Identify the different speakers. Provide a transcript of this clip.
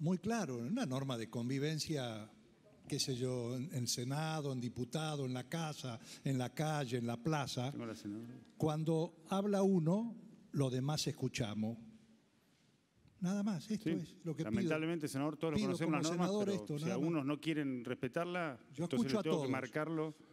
Speaker 1: muy claro, una norma de convivencia, qué sé yo, en Senado, en diputado, en la casa, en la calle, en la plaza. Cuando habla uno, lo demás escuchamos. Nada más,
Speaker 2: esto es lo que Lamentablemente, senador, todos lo conocemos las normas, pero si algunos no quieren respetarla, yo escucho a tengo todos. que marcarlo.